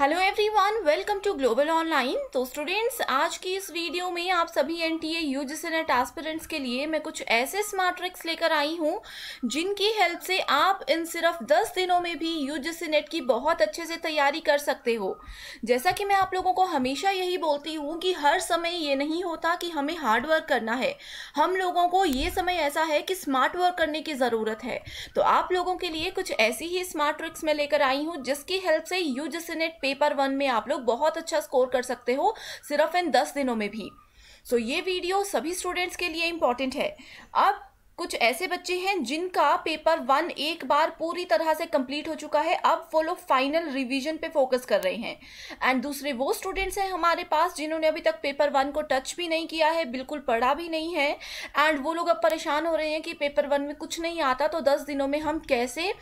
hello everyone welcome to global online तो students आज की इस वीडियो में आप सभी N T A U G NET aspirants के लिए मैं कुछ ऐसे स्मार्ट ट्रिक्स लेकर आई हूँ जिनकी हेल्प से आप इन सिर्फ 10 दिनों में भी यू जी नेट की बहुत अच्छे से तैयारी कर सकते हो जैसा कि मैं आप लोगों को हमेशा यही बोलती हूँ कि हर समय ये नहीं होता कि हमें हार्ड वर्क करना है हम लोगों को ये समय ऐसा है कि स्मार्ट वर्क करने की ज़रूरत है तो आप लोगों के लिए कुछ ऐसी ही स्मार्ट ट्रिक्स मैं लेकर आई हूँ जिसकी हेल्प से यू नेट पेपर वन में आप लोग बहुत अच्छा स्कोर कर सकते हो सिर्फ इन दस दिनों में भी सो so, ये वीडियो सभी स्टूडेंट्स के लिए इम्पॉर्टेंट है अब कुछ ऐसे बच्चे हैं जिनका पेपर वन एक बार पूरी तरह से कंप्लीट हो चुका है अब वो लोग फाइनल रिवीजन पे फोकस कर रहे हैं एंड दूसरे वो स्टूडेंट्स हैं हमारे पास जिन्होंने अभी तक पेपर वन को टच भी नहीं किया है बिल्कुल पढ़ा भी नहीं है एंड वो लोग अब परेशान हो रहे हैं कि पेपर वन में कुछ नहीं आता तो दस दिनों में हम कैसे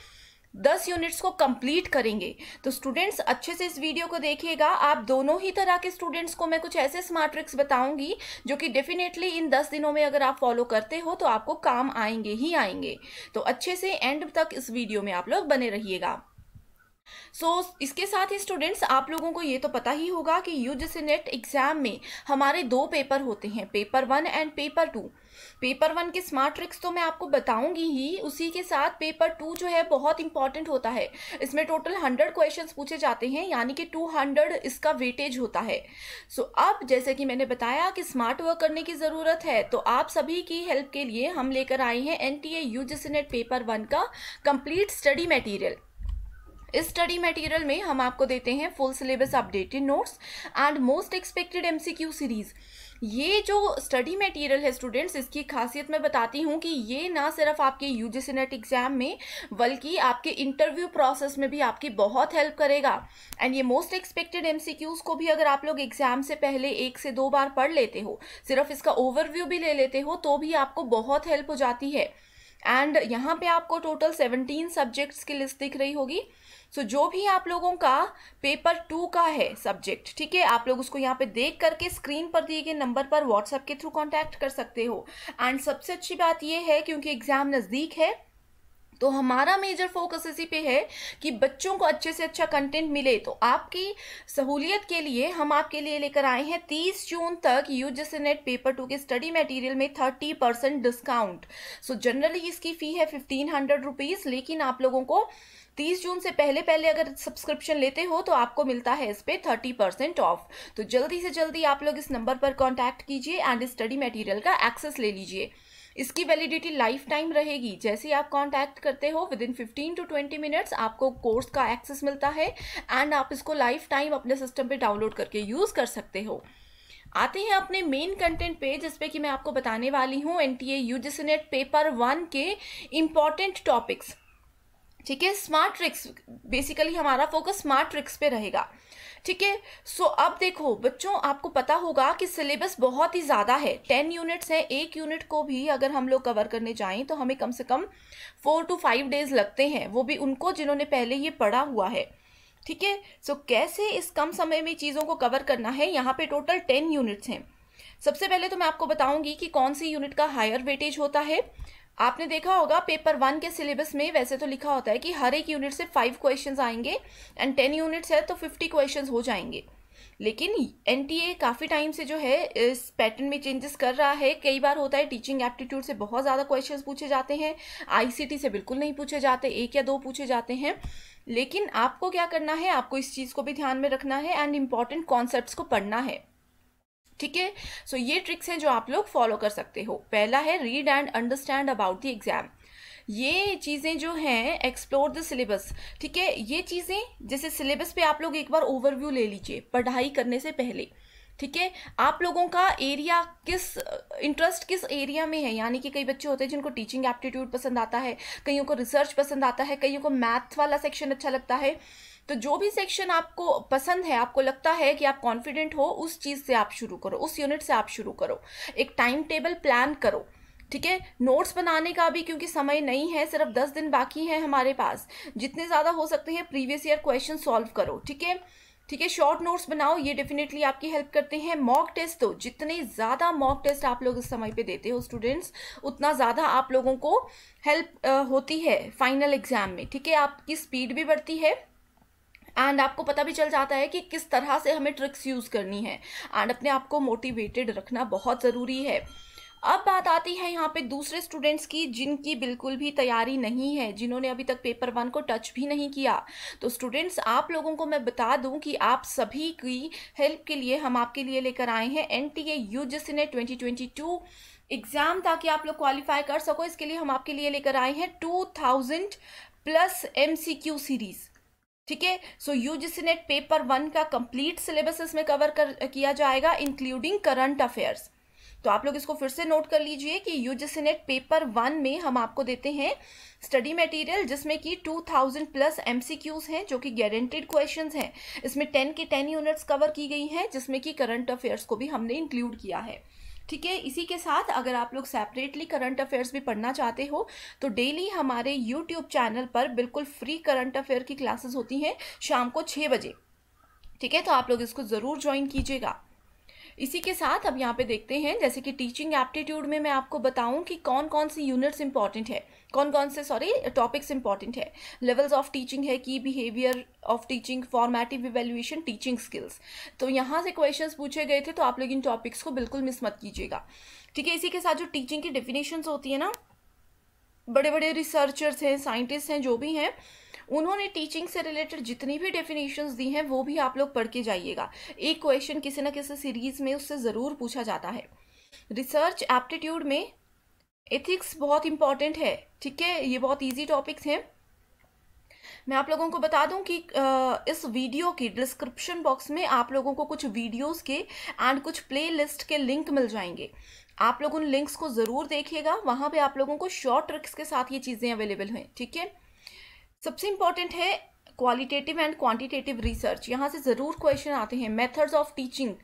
दस यूनिट्स को कंप्लीट करेंगे तो स्टूडेंट्स अच्छे से इस वीडियो को देखिएगा आप दोनों ही तरह के स्टूडेंट्स को मैं कुछ ऐसे स्मार्ट ट्रिक्स बताऊंगी जो कि डेफिनेटली इन दस दिनों में अगर आप फॉलो करते हो तो आपको काम आएंगे ही आएंगे तो अच्छे से एंड तक इस वीडियो में आप लोग बने रहिएगा सो so, इसके साथ ही स्टूडेंट्स आप लोगों को ये तो पता ही होगा कि यू जी नेट एग्ज़ाम में हमारे दो पेपर होते हैं paper one and paper two paper one के स्मार्ट ट्रिक्स तो मैं आपको बताऊंगी ही उसी के साथ पेपर टू जो है बहुत इंपॉर्टेंट होता है इसमें टोटल हंड्रेड क्वेश्चंस पूछे जाते हैं यानी कि टू हंड्रेड इसका वेटेज होता है सो so, अब जैसे कि मैंने बताया कि स्मार्ट वर्क करने की ज़रूरत है तो आप सभी की हेल्प के लिए हम लेकर आए हैं N T A U paper one का कंप्लीट स्टडी मटीरियल इस स्टडी मटेरियल में हम आपको देते हैं full syllabus updated notes and most expected MCQ series ये जो स्टडी मटेरियल है स्टूडेंट्स इसकी खासियत मैं बताती हूँ कि ये ना सिर्फ आपके U G C NET exam में बल्कि आपके इंटरव्यू प्रोसेस में भी आपकी बहुत हेल्प करेगा एंड ये मोस्ट एक्सपेक्टेड एम को भी अगर आप लोग एग्जाम से पहले एक से दो बार पढ़ लेते हो सिर्फ इसका ओवरव्यू भी ले लेते हो तो भी आपको बहुत हेल्प हो जाती है एंड यहाँ पे आपको टोटल सेवनटीन सब्जेक्ट्स की लिस्ट दिख रही होगी सो so, जो भी आप लोगों का पेपर टू का है सब्जेक्ट ठीक है आप लोग उसको यहाँ पे देख करके स्क्रीन पर दिए गए नंबर पर व्हाट्सएप के थ्रू कॉन्टैक्ट कर सकते हो एंड सबसे अच्छी बात यह है क्योंकि एग्जाम नज़दीक है तो हमारा मेजर फोकस इसी पे है कि बच्चों को अच्छे से अच्छा कंटेंट मिले तो आपकी सहूलियत के लिए हम आपके लिए लेकर आए हैं 30 जून तक यूजीसी नेट पेपर टू के स्टडी मटेरियल में 30 परसेंट डिस्काउंट सो जनरली इसकी फ़ी है फिफ्टीन हंड्रेड रुपीज़ लेकिन आप लोगों को 30 जून से पहले पहले अगर सब्सक्रिप्शन लेते हो तो आपको मिलता है इस पर थर्टी परसेंट ऑफ तो जल्दी से जल्दी आप लोग इस नंबर पर कॉन्टैक्ट कीजिए एंड स्टडी मटीरियल का एक्सेस ले लीजिए इसकी वैलिडिटी लाइफ टाइम रहेगी जैसे आप कॉन्टैक्ट करते हो within fifteen to twenty minutes आपको कोर्स का एक्सेस मिलता है एंड आप इसको लाइफ टाइम अपने सिस्टम पर डाउनलोड करके यूज़ कर सकते हो आते हैं अपने मेन कंटेंट पे जिस पे कि मैं आपको बताने वाली हूँ N T A U G NET paper one के इम्पॉर्टेंट टॉपिक्स ठीक है स्मार्ट ट्रिक्स बेसिकली हमारा फोकस स्मार्ट ट्रिक्स पे रहेगा ठीक है सो अब देखो बच्चों आपको पता होगा कि सिलेबस बहुत ही ज़्यादा है टेन यूनिट्स हैं एक यूनिट को भी अगर हम लोग कवर करने जाएं तो हमें कम से कम फोर टू फाइव डेज लगते हैं वो भी उनको जिन्होंने पहले ये पढ़ा हुआ है ठीक है सो कैसे इस कम समय में चीज़ों को कवर करना है यहाँ पर टोटल टेन यूनिट्स हैं सबसे पहले तो मैं आपको बताऊंगी कि कौन सी यूनिट का हायर वेटेज होता है आपने देखा होगा पेपर वन के सिलेबस में वैसे तो लिखा होता है कि हर एक यूनिट से फाइव क्वेश्चन आएंगे एंड टेन यूनिट्स है तो फिफ्टी क्वेश्चन हो जाएंगे लेकिन एन काफ़ी टाइम से जो है इस पैटर्न में चेंजेस कर रहा है कई बार होता है टीचिंग एप्टीट्यूड से बहुत ज़्यादा क्वेश्चंस पूछे जाते हैं आईसीटी से बिल्कुल नहीं पूछे जाते एक या दो पूछे जाते हैं लेकिन आपको क्या करना है आपको इस चीज़ को भी ध्यान में रखना है एंड इम्पॉर्टेंट कॉन्सेप्ट को पढ़ना है ठीक है सो ये ट्रिक्स हैं जो आप लोग फॉलो कर सकते हो पहला है read and understand about the exam ये चीज़ें जो हैं एक्सप्लोर द सिलेबस ठीक है ये चीज़ें जैसे सिलेबस पे आप लोग एक बार ओवरव्यू ले लीजिए पढ़ाई करने से पहले ठीक है आप लोगों का एरिया किस इंटरेस्ट किस एरिया में है यानी कि कई बच्चे होते हैं जिनको टीचिंग एप्टीट्यूड पसंद आता है कईयों को रिसर्च पसंद आता है कईयों को मैथ वाला सेक्शन अच्छा लगता है तो जो भी सेक्शन आपको पसंद है आपको लगता है कि आप कॉन्फिडेंट हो उस चीज़ से आप शुरू करो उस यूनिट से आप शुरू करो एक टाइम टेबल प्लान करो ठीक है नोट्स बनाने का भी क्योंकि समय नहीं है सिर्फ दस दिन बाकी हैं हमारे पास जितने ज़्यादा हो सकते हैं प्रीवियस ईयर क्वेश्चन सॉल्व करो ठीक है ठीक है शॉर्ट नोट्स बनाओ ये डेफिनेटली आपकी हेल्प करते हैं मॉक टेस्ट दो जितने ज़्यादा मॉक टेस्ट आप लोग इस समय पे देते हो स्टूडेंट्स उतना ज़्यादा आप लोगों को हेल्प होती है फाइनल एग्जाम में ठीक है आपकी स्पीड भी बढ़ती है एंड आपको पता भी चल जाता है कि किस तरह से हमें ट्रिक्स यूज़ करनी है एंड अपने आप को मोटिवेटेड रखना बहुत ज़रूरी है अब बात आती है यहाँ पे दूसरे स्टूडेंट्स की जिनकी बिल्कुल भी तैयारी नहीं है जिन्होंने अभी तक पेपर वन को टच भी नहीं किया तो स्टूडेंट्स आप लोगों को मैं बता दूं कि आप सभी की हेल्प के लिए हम आपके लिए लेकर आए हैं एन टी ए यू जिस ने ट्वेंटी ट्वेंटी टू एग्ज़ाम ताकि आप लोग क्वालिफाई कर सको इसके लिए हम आपके लिए लेकर आए हैं two thousand plus M C Q series ठीक है so UGC NET paper one का कंप्लीट सिलेबस इसमें कवर कर किया जाएगा इंक्लूडिंग करंट अफेयर्स तो आप लोग इसको फिर से नोट कर लीजिए कि यूजीसी नेट पेपर वन में हम आपको देते हैं स्टडी मटेरियल जिसमें कि 2000 प्लस एमसीक्यूज हैं जो कि गारंटेड क्वेश्चंस हैं इसमें 10 के 10 यूनिट्स कवर की गई हैं जिसमें कि करंट अफेयर्स को भी हमने इंक्लूड किया है ठीक है इसी के साथ अगर आप लोग सेपरेटली करंट अफेयर्स भी पढ़ना चाहते हो तो डेली हमारे यूट्यूब चैनल पर बिल्कुल फ्री करंट अफेयर की क्लासेस होती हैं शाम को छः बजे ठीक है तो आप लोग इसको ज़रूर ज्वाइन कीजिएगा इसी के साथ अब यहाँ पे देखते हैं जैसे कि टीचिंग एप्टीट्यूड में मैं आपको बताऊं कि कौन कौन सी यूनिट्स इंपॉर्टेंट है कौन कौन से सॉरी टॉपिक्स इंपॉर्टेंट है लेवल्स ऑफ टीचिंग है की behaviour of teaching formative evaluation teaching skills तो यहाँ से क्वेश्चंस पूछे गए थे तो आप लोग इन टॉपिक्स को बिल्कुल मिस मत कीजिएगा ठीक है इसी के साथ जो टीचिंग की डेफिनेशन होती है ना बड़े बड़े रिसर्चर्स हैं साइंटिस्ट हैं जो भी हैं उन्होंने टीचिंग से रिलेटेड जितनी भी डेफिनेशंस दी हैं वो भी आप लोग पढ़ के जाइएगा एक क्वेश्चन किसी ना किसी सीरीज में उससे ज़रूर पूछा जाता है रिसर्च एप्टीट्यूड में एथिक्स बहुत इंपॉर्टेंट है ठीक है ये बहुत इजी टॉपिक्स हैं मैं आप लोगों को बता दूं कि इस वीडियो की डिस्क्रिप्शन बॉक्स में आप लोगों को कुछ वीडियोस के एंड कुछ प्लेलिस्ट के लिंक मिल जाएंगे आप लोग उन लिंक्स को ज़रूर देखिएगा वहाँ पे आप लोगों को शॉर्ट ट्रिक्स के साथ ये चीज़ें अवेलेबल हैं ठीक है सबसे इंपॉर्टेंट है क्वालिटेटिव एंड क्वान्टिटेटिव रिसर्च यहाँ से ज़रूर क्वेश्चन आते हैं मेथड्स ऑफ टीचिंग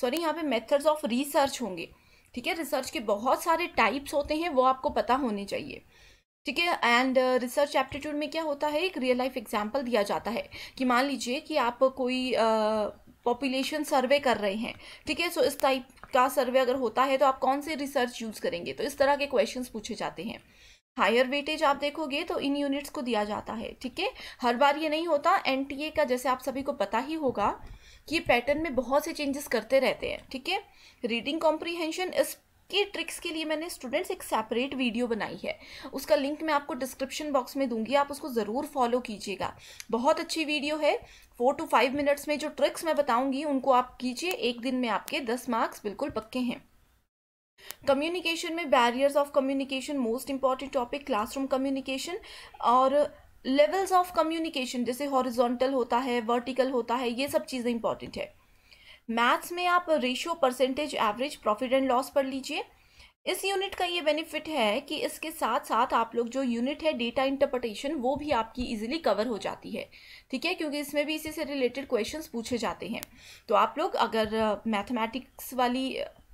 सॉरी यहाँ पे मेथड्स ऑफ रिसर्च होंगे ठीक है रिसर्च के बहुत सारे टाइप्स होते हैं वो आपको पता होने चाहिए ठीक है एंड रिसर्च एप्टीट्यूड में क्या होता है एक रियल लाइफ एग्जाम्पल दिया जाता है कि मान लीजिए कि आप कोई पॉपुलेशन uh, सर्वे कर रहे हैं ठीक है सो इस टाइप का सर्वे अगर होता है तो आप कौन से रिसर्च यूज़ करेंगे तो इस तरह के क्वेश्चंस पूछे जाते हैं हायर वेटेज आप देखोगे तो इन यूनिट्स को दिया जाता है ठीक है हर बार ये नहीं होता एन का जैसे आप सभी को पता ही होगा कि ये पैटर्न में बहुत से चेंजेस करते रहते हैं ठीक है रीडिंग कॉम्प्रीहेंशन इस के ट्रिक्स के लिए मैंने स्टूडेंट्स एक सेपरेट वीडियो बनाई है उसका लिंक मैं आपको डिस्क्रिप्शन बॉक्स में दूंगी आप उसको ज़रूर फॉलो कीजिएगा बहुत अच्छी वीडियो है फोर टू फाइव मिनट्स में जो ट्रिक्स मैं बताऊंगी उनको आप कीजिए एक दिन में आपके दस मार्क्स बिल्कुल पक्के हैं कम्युनिकेशन में barriers of communication most important topic classroom communication और लेवल्स ऑफ कम्युनिकेशन जैसे हॉरिजॉन्टल होता है वर्टिकल होता है ये सब चीज़ें इंपॉर्टेंट है मैथ्स में आप ratio percentage average profit and loss पढ़ लीजिए इस यूनिट का ये बेनिफिट है कि इसके साथ साथ आप लोग जो यूनिट है डेटा इंटरप्रटेशन वो भी आपकी इजीली कवर हो जाती है ठीक है क्योंकि इसमें भी इसी से रिलेटेड क्वेश्चंस पूछे जाते हैं तो आप लोग अगर मैथमेटिक्स वाली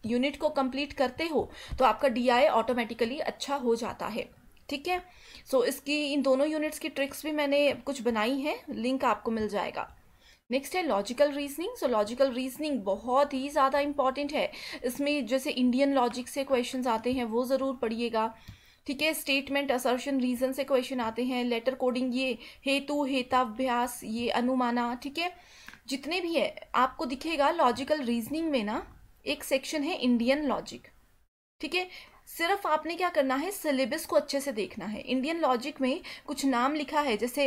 यूनिट को कंप्लीट करते हो तो आपका डीआई ऑटोमेटिकली अच्छा हो जाता है ठीक है सो इसकी इन दोनों यूनिट्स की ट्रिक्स भी मैंने कुछ बनाई हैं लिंक आपको मिल जाएगा नेक्स्ट है logical reasoning so logical reasoning बहुत ही ज़्यादा इंपॉर्टेंट है इसमें जैसे इंडियन लॉजिक से क्वेश्चन आते हैं वो ज़रूर पढ़िएगा ठीक है स्टेटमेंट असर्शन रीजन से क्वेश्चन आते हैं लेटर कोडिंग ये हेतु हेताभ्यास ये अनुमाना ठीक है जितने भी है आपको दिखेगा लॉजिकल रीजनिंग में ना एक सेक्शन है इंडियन लॉजिक ठीक है सिर्फ आपने क्या करना है सिलेबस को अच्छे से देखना है इंडियन लॉजिक में कुछ नाम लिखा है जैसे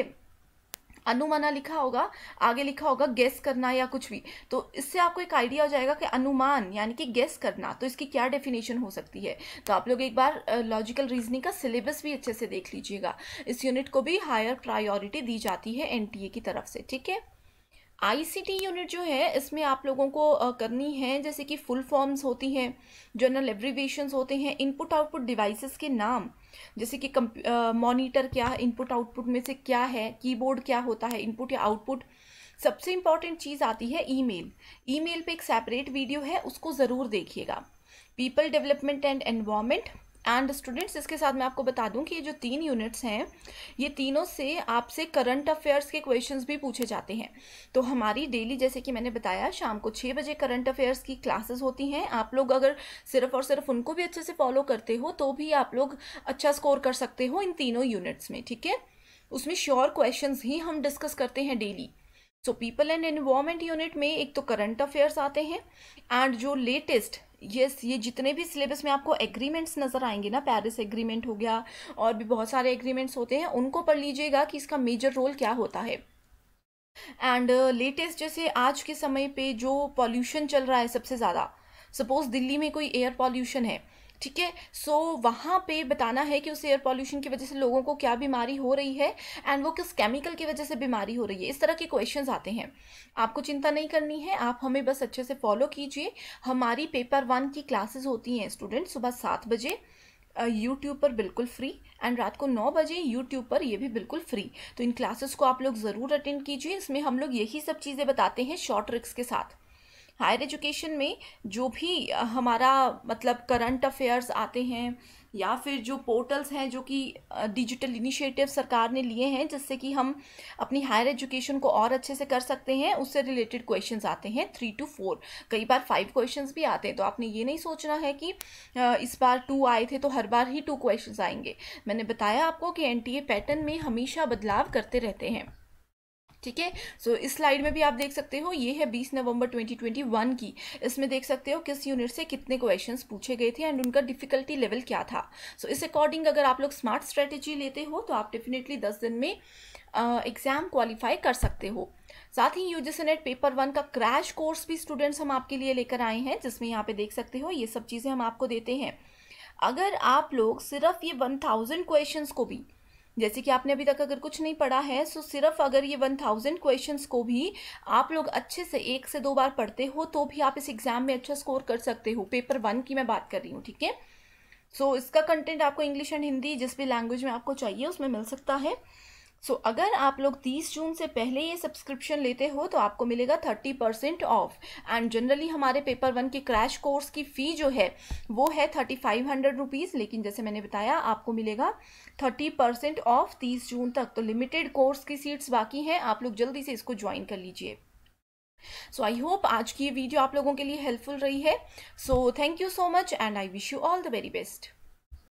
अनुमाना लिखा होगा आगे लिखा होगा गेस करना या कुछ भी तो इससे आपको एक आइडिया हो जाएगा कि अनुमान यानी कि गेस करना तो इसकी क्या डेफिनेशन हो सकती है तो आप लोग एक बार लॉजिकल रीजनिंग का सिलेबस भी अच्छे से देख लीजिएगा इस यूनिट को भी हायर प्रायोरिटी दी जाती है एनटीए की तरफ से ठीक है आईसीटी यूनिट जो है इसमें आप लोगों को करनी है जैसे कि फुल फॉर्म्स होती हैं जनरल एब्रीवेशंस होते हैं इनपुट आउटपुट डिवाइसेस के नाम जैसे कि मॉनिटर क्या इनपुट आउटपुट में से क्या है कीबोर्ड क्या होता है इनपुट या आउटपुट सबसे इंपॉर्टेंट चीज़ आती है ईमेल ईमेल पे एक सेपरेट वीडियो है उसको ज़रूर देखिएगा people development and environment and students इसके साथ मैं आपको बता दूं कि ये जो तीन यूनिट्स हैं ये तीनों से आपसे करंट अफेयर्स के क्वेश्चंस भी पूछे जाते हैं तो हमारी डेली जैसे कि मैंने बताया शाम को छः बजे करंट अफेयर्स की क्लासेस होती हैं आप लोग अगर सिर्फ और सिर्फ उनको भी अच्छे से फॉलो करते हो तो भी आप लोग अच्छा स्कोर कर सकते हो इन तीनों यूनिट्स में ठीक है उसमें श्योर क्वेश्चन ही हम डिस्कस करते हैं daily so people and environment unit में एक तो करंट अफेयर्स आते हैं एंड जो लेटेस्ट यस ये जितने भी सिलेबस में आपको एग्रीमेंट्स नज़र आएंगे ना पेरिस एग्रीमेंट हो गया और भी बहुत सारे एग्रीमेंट्स होते हैं उनको पढ़ लीजिएगा कि इसका मेजर रोल क्या होता है एंड लेटेस्ट uh, जैसे आज के समय पे जो पॉल्यूशन चल रहा है सबसे ज़्यादा सपोज दिल्ली में कोई एयर पॉल्यूशन है ठीक है सो वहाँ पे बताना है कि उस एयर पॉल्यूशन की वजह से लोगों को क्या बीमारी हो रही है एंड वो किस केमिकल की वजह से बीमारी हो रही है इस तरह के क्वेश्चंस आते हैं आपको चिंता नहीं करनी है आप हमें बस अच्छे से फॉलो कीजिए हमारी पेपर वन की क्लासेस होती हैं स्टूडेंट सुबह सात बजे यूट्यूब पर बिल्कुल फ्री एंड रात को नौ बजे यूट्यूब पर ये भी बिल्कुल फ्री तो इन क्लासेस को आप लोग ज़रूर अटेंड कीजिए इसमें हम लोग यही सब चीज़ें बताते हैं शॉर्ट ट्रिक्स के साथ हायर एजुकेशन में जो भी हमारा मतलब करंट अफेयर्स आते हैं या फिर जो पोर्टल्स हैं जो कि डिजिटल इनिशिएटिव सरकार ने लिए हैं जिससे कि हम अपनी हायर एजुकेशन को और अच्छे से कर सकते हैं उससे रिलेटेड क्वेश्चन आते हैं थ्री टू फोर कई बार फाइव क्वेश्चन भी आते हैं तो आपने ये नहीं सोचना है कि इस बार टू आए थे तो हर बार ही टू क्वेश्चन आएंगे मैंने बताया आपको कि एन पैटर्न में हमेशा बदलाव करते रहते हैं ठीक है सो इस स्लाइड में भी आप देख सकते हो ये है बीस नवंबर 2021 की इसमें देख सकते हो किस यूनिट से कितने क्वेश्चन पूछे गए थे एंड उनका डिफिकल्टी लेवल क्या था सो so, इस अकॉर्डिंग अगर आप लोग स्मार्ट स्ट्रेटेजी लेते हो तो आप डेफिनेटली दस दिन में एग्ज़ाम uh, क्वालिफाई कर सकते हो साथ ही यू नेट पेपर वन का क्रैश कोर्स भी स्टूडेंट्स हम आपके लिए लेकर आए हैं जिसमें यहाँ पे देख सकते हो ये सब चीज़ें हम आपको देते हैं अगर आप लोग सिर्फ ये वन थाउजेंड क्वेश्चन को भी जैसे कि आपने अभी तक अगर कुछ नहीं पढ़ा है सो सिर्फ अगर ये वन थाउजेंड क्वेश्चन को भी आप लोग अच्छे से एक से दो बार पढ़ते हो तो भी आप इस एग्जाम में अच्छा स्कोर कर सकते हो पेपर वन की मैं बात कर रही हूँ ठीक है सो इसका कंटेंट आपको इंग्लिश एंड हिंदी जिस भी लैंग्वेज में आपको चाहिए उसमें मिल सकता है सो so, अगर आप लोग 30 जून से पहले ये सब्सक्रिप्शन लेते हो तो आपको मिलेगा 30 परसेंट ऑफ एंड जनरली हमारे पेपर वन के क्रैश कोर्स की फ़ी जो है वो है थर्टी फाइव हंड्रेड रुपीज़ लेकिन जैसे मैंने बताया आपको मिलेगा 30 परसेंट ऑफ 30 जून तक तो लिमिटेड कोर्स की सीट्स बाकी हैं आप लोग जल्दी से इसको ज्वाइन कर लीजिए सो आई होप आज की ये वीडियो आप लोगों के लिए हेल्पफुल रही है so thank you so much and I wish you all the very best